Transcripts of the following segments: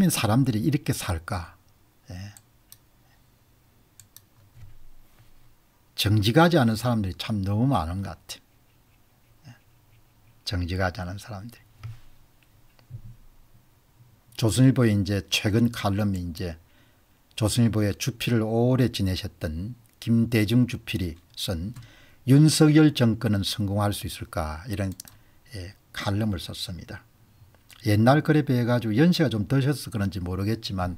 시민 사람들이 이렇게 살까? 예. 정직하지 않은 사람들이 참 너무 많은 것 같아. 예. 정직하지 않은 사람들이. 조선일보의 이제 최근 칼럼이 이제 조선일보의 주필을 오래 지내셨던 김대중 주필이 쓴 윤석열 정권은 성공할 수 있을까 이런 예, 칼럼을 썼습니다. 옛날 거래 비해 가지고 연세가 좀 드셔서 그런지 모르겠지만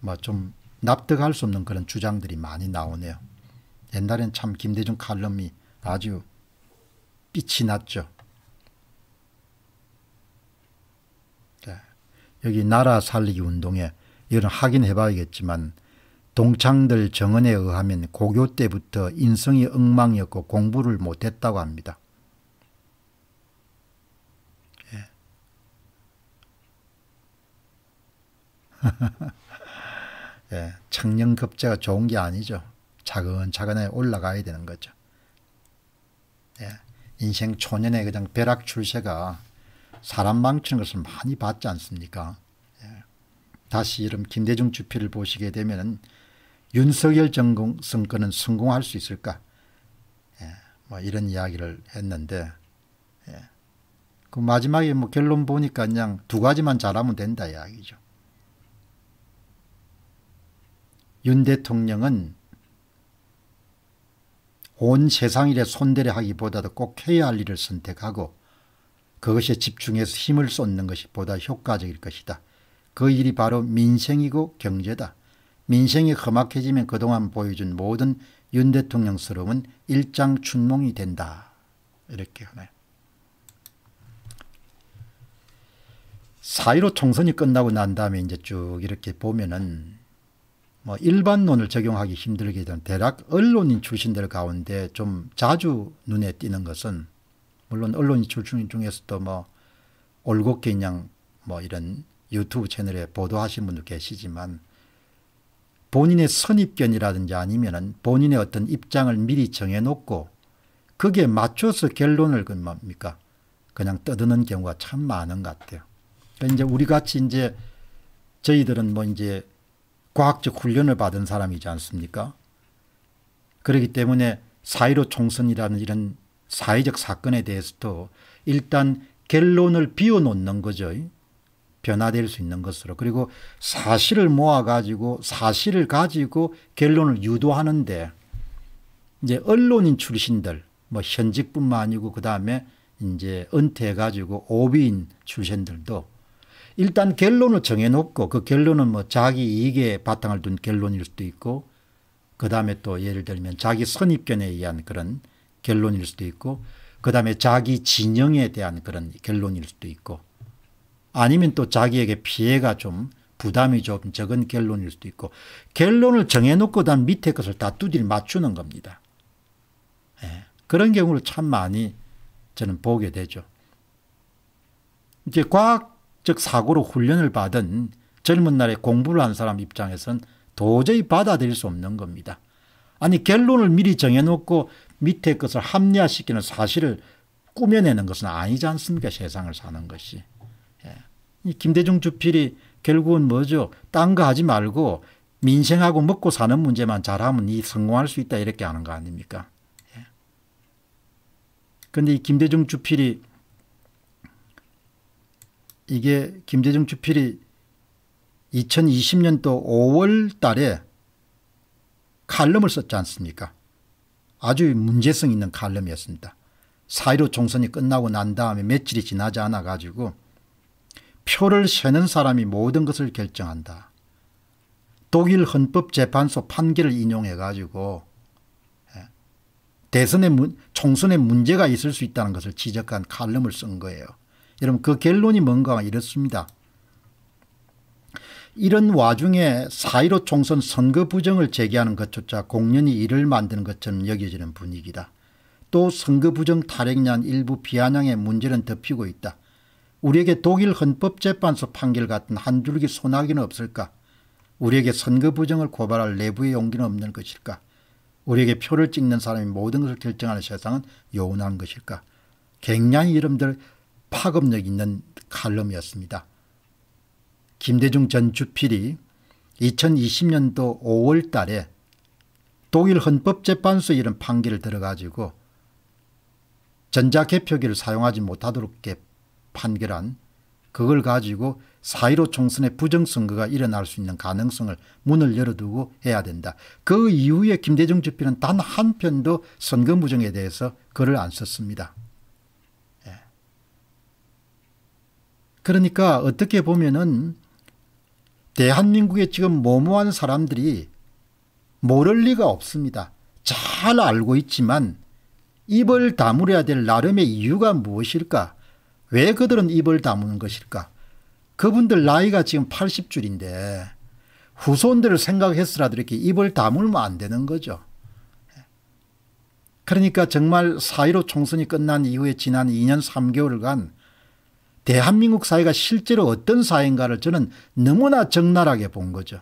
뭐 좀 납득할 수 없는 그런 주장들이 많이 나오네요. 옛날엔 참 김대중 칼럼이 아주 빛이 났죠. 네. 여기 나라 살리기 운동에 이건 확인해 봐야겠지만 동창들 정언에 의하면 고교 때부터 인성이 엉망이었고 공부를 못했다고 합니다. 예, 청년급제가 좋은 게 아니죠. 차근차근에 올라가야 되는 거죠. 예, 인생 초년에 그냥 벼락 출세가 사람 망치는 것을 많이 봤지 않습니까? 예, 다시 이름 김대중 주필을 보시게 되면 윤석열 정권 성권은 성공할 수 있을까? 예, 뭐 이런 이야기를 했는데 예. 그 마지막에 뭐 결론 보니까 그냥 두 가지만 잘하면 된다 이야기죠. 윤 대통령은 온 세상 일에 손대려 하기보다도 꼭 해야 할 일을 선택하고 그것에 집중해서 힘을 쏟는 것이 보다 효과적일 것이다. 그 일이 바로 민생이고 경제다. 민생이 험악해지면 그동안 보여준 모든 윤 대통령스러움은 일장춘몽이 된다. 이렇게 하네요. 4.15 총선이 끝나고 난 다음에 이제 쭉 이렇게 보면은 뭐 일반론을 적용하기 힘들게 된 대략 언론인 출신들 가운데 좀 자주 눈에 띄는 것은 물론 언론인 출신 중에서도 뭐 올곧게냥 뭐 이런 유튜브 채널에 보도하신 분도 계시지만 본인의 선입견이라든지 아니면은 본인의 어떤 입장을 미리 정해놓고 그게 맞춰서 결론을 그 뭡니까 그냥 떠드는 경우가 참 많은 것 같아요. 그러니까 이제 우리 같이 이제 저희들은 뭐 이제 과학적 훈련을 받은 사람이지 않습니까? 그렇기 때문에 사이로 총선이라는 이런 사회적 사건에 대해서도 일단 결론을 비워놓는 거죠. 변화될 수 있는 것으로. 그리고 사실을 모아가지고 사실을 가지고 결론을 유도하는데 이제 언론인 출신들 뭐 현직뿐만 아니고 그 다음에 이제 은퇴해가지고 오비인 출신들도 일단 결론을 정해놓고 그 결론은 뭐 자기 이익에 바탕을 둔 결론일 수도 있고 그 다음에 또 예를 들면 자기 선입견에 의한 그런 결론일 수도 있고 그 다음에 자기 진영에 대한 그런 결론일 수도 있고 아니면 또 자기에게 피해가 좀 부담이 좀 적은 결론일 수도 있고 결론을 정해놓고 난 밑에 것을 다 두딜 맞추는 겁니다. 예. 그런 경우를 참 많이 저는 보게 되죠. 이제 과학 즉 사고로 훈련을 받은 젊은 날에 공부를 한 사람 입장에서는 도저히 받아들일 수 없는 겁니다. 아니 결론을 미리 정해놓고 밑에 것을 합리화시키는 사실을 꾸며내는 것은 아니지 않습니까 세상을 사는 것이. 예. 김대중 주필이 결국은 뭐죠 딴 거 하지 말고 민생하고 먹고 사는 문제만 잘하면 이 성공할 수 있다 이렇게 하는 거 아닙니까. 그런데 예. 이 김대중 주필이 이게 김대중 주필이 2020년도 5월 달에 칼럼을 썼지 않습니까 아주 문제성 있는 칼럼이었습니다. 4.15 총선이 끝나고 난 다음에 며칠이 지나지 않아 가지고 표를 세는 사람이 모든 것을 결정한다. 독일 헌법재판소 판결을 인용해 가지고 예, 대선의 문, 총선에 문제가 있을 수 있다는 것을 지적한 칼럼을 쓴 거예요. 여러분 그 결론이 뭔가 이렇습니다. 이런 와중에 4.15 총선 선거 부정을 제기하는 것조차 공연히 일을 만드는 것처럼 여겨지는 분위기다. 또 선거 부정 탈핵난 일부 비아냥의 문제는 덮이고 있다. 우리에게 독일 헌법재판소 판결 같은 한 줄기 소나기는 없을까? 우리에게 선거 부정을 고발할 내부의 용기는 없는 것일까? 우리에게 표를 찍는 사람이 모든 것을 결정하는 세상은 요원한 것일까? 갱년이 이름들 파급력 있는 칼럼이었습니다. 김대중 전 주필이 2020년도 5월 달에 독일 헌법재판소 이런 판결을 들어가지고 전자개표기를 사용하지 못하도록 판결한 그걸 가지고 4.15 총선의 부정선거가 일어날 수 있는 가능성을 문을 열어두고 해야 된다. 그 이후에 김대중 주필은 단 한 편도 선거 무정에 대해서 글을 안 썼습니다. 그러니까 어떻게 보면은 대한민국에 지금 모모한 사람들이 모를 리가 없습니다. 잘 알고 있지만 입을 다물어야 될 나름의 이유가 무엇일까? 왜 그들은 입을 다무는 것일까? 그분들 나이가 지금 80줄인데 후손들을 생각했으라도 이렇게 입을 다물면 안 되는 거죠. 그러니까 정말 사1 5 총선이 끝난 이후에 지난 2년 3개월간 대한민국 사회가 실제로 어떤 사회인가를 저는 너무나 적나라하게 본 거죠.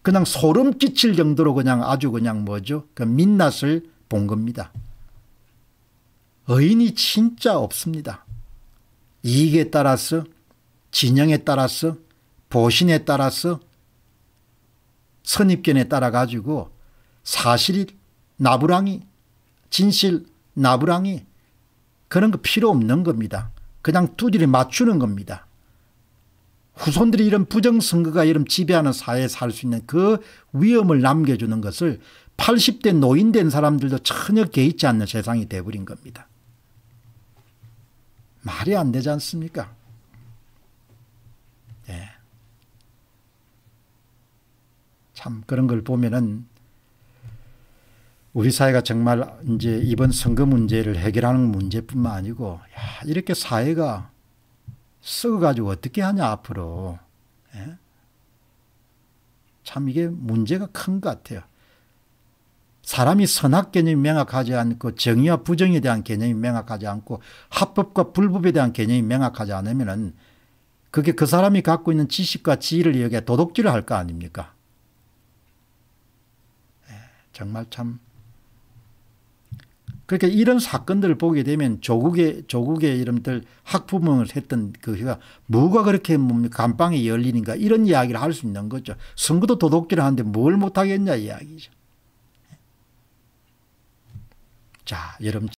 그냥 소름 끼칠 정도로 그냥 아주 그냥 뭐죠? 그 민낯을 본 겁니다. 의인이 진짜 없습니다. 이익에 따라서 진영에 따라서 보신에 따라서 선입견에 따라 가지고 사실이 나부랑이 진실 나부랑이 그런 거 필요 없는 겁니다. 그냥 두드려 맞추는 겁니다. 후손들이 이런 부정선거가 이런 지배하는 사회에 살 수 있는 그 위험을 남겨주는 것을 80대 노인된 사람들도 전혀 개의치 않는 세상이 돼버린 겁니다. 말이 안 되지 않습니까? 예. 참 그런 걸 보면은 우리 사회가 정말 이제 이번 선거 문제를 해결하는 문제뿐만 아니고 야, 이렇게 사회가 썩어가지고 어떻게 하냐 앞으로 예? 참 이게 문제가 큰 것 같아요. 사람이 선악 개념이 명확하지 않고 정의와 부정에 대한 개념이 명확하지 않고 합법과 불법에 대한 개념이 명확하지 않으면은 그게 그 사람이 갖고 있는 지식과 지위를 이용해 도둑질을 할 거 아닙니까? 예, 정말 참 그러니까 이런 사건들을 보게 되면 조국의 조국의 이름들 학부모를 했던 그 혀가 뭐가 그렇게 뭡 감방에 열리는가 이런 이야기를 할 수 있는 거죠. 선거도 도둑질 하는데 뭘 못하겠냐 이야기죠. 자 여러분.